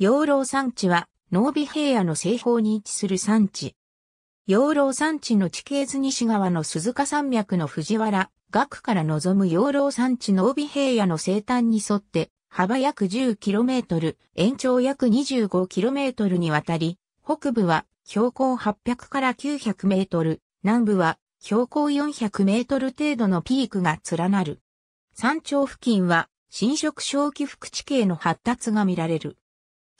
養老山地は、濃尾平野の西方に位置する山地。養老山地の地形図西側の鈴鹿山脈の藤原、岳から望む養老山地濃尾平野の西端に沿って、幅約 10km、延長約 25km にわたり、北部は標高800から900メートル、南部は標高400メートル程度のピークが連なる。山頂付近は侵食小起伏地形の発達が見られる。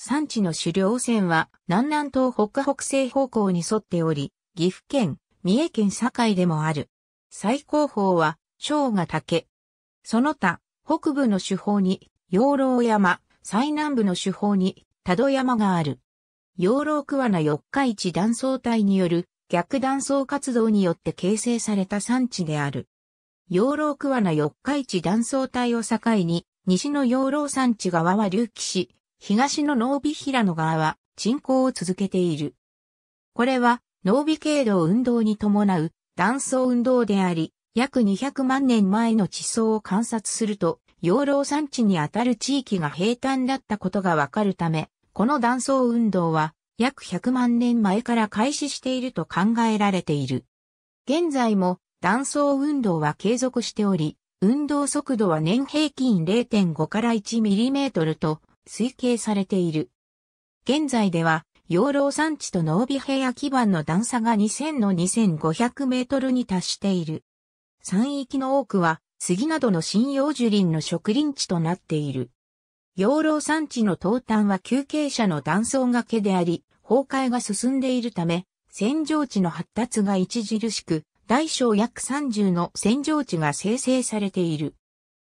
産地の主稜線は南南東北北西方向に沿っており、岐阜県、三重県境でもある。最高峰は、生姜竹。その他、北部の主峰に、養老山、最南部の主峰に、多度山がある。養老桑名四日市断層帯による逆断層活動によって形成された山地である。養老桑名四日市断層帯を境に、西の養老山地側は隆起し、東の脳尾平野川は沈降を続けている。これは脳尾経路運動に伴う断層運動であり、約200万年前の地層を観察すると、養老山地にあたる地域が平坦だったことがわかるため、この断層運動は約100万年前から開始していると考えられている。現在も断層運動は継続しており、運動速度は年平均0.5から1トルと推計されている。現在では、養老山地と濃尾平野基盤の段差が2000の2500メートルに達している。山域の多くは、杉などの針葉樹林の植林地となっている。養老山地の東端は休憩者の断層がけであり、崩壊が進んでいるため、扇状地の発達が著しく、大小約30の扇状地が生成されている。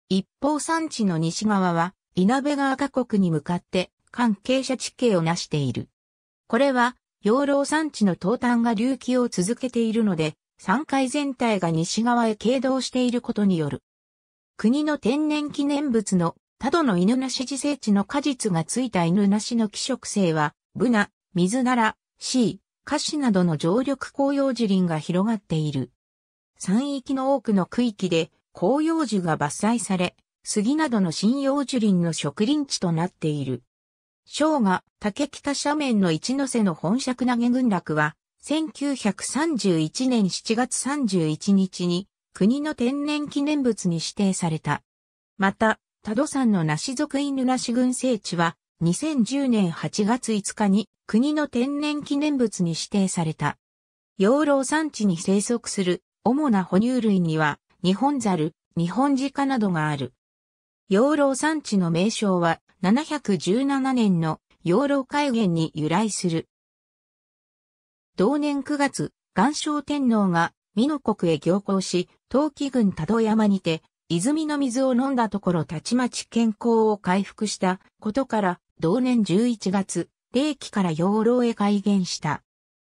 一方山地の西側は、稲部川河国に向かって関係者地形を成している。これは、養老山地の東端が隆起を続けているので、山海全体が西側へ傾倒していることによる。国の天然記念物の多度の犬なし自生地の果実がついた犬なしの希植生は、ブナ、水なら、シー、カシなどの常緑紅葉樹林が広がっている。山域の多くの区域で紅葉樹が伐採され、杉などの針葉樹林の植林地となっている。生が竹北斜面の一ノ瀬の本尺投げ群落は、1931年7月31日に国の天然記念物に指定された。また、多度山の梨属犬梨群生地は、2010年8月5日に国の天然記念物に指定された。養老山地に生息する主な哺乳類には、日本猿、日本鹿などがある。養老山地の名称は717年の養老改元に由来する。同年9月、岩礁天皇が美濃国へ行行し、陶器郡多度山にて、泉の水を飲んだところたちまち健康を回復したことから、同年11月、霊気から養老へ改元した。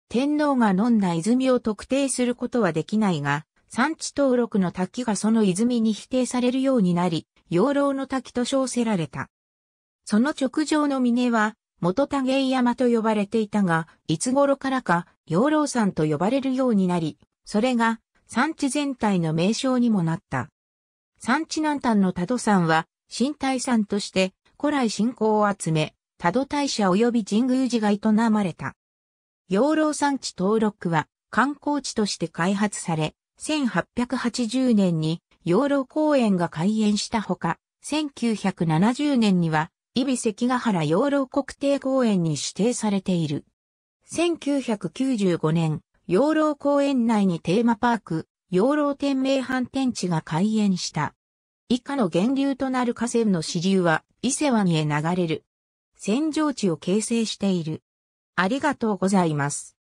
天皇が飲んだ泉を特定することはできないが、産地登録の滝がその泉に否定されるようになり、養老の滝と称せられた。その直上の峰は、元武井山と呼ばれていたが、いつ頃からか、養老山と呼ばれるようになり、それが、山地全体の名称にもなった。山地南端の多度山は、新大山として、古来信仰を集め、多度大社及び神宮寺が営まれた。養老山地登録は、観光地として開発され、1880年に養老公園が開園したほか、1970年には、伊比関ヶ原養老国定公園に指定されている。1995年、養老公園内にテーマパーク、養老天明反転地が開園した。以下の源流となる河川の支流は伊勢湾へ流れる。洗浄地を形成している。ありがとうございます。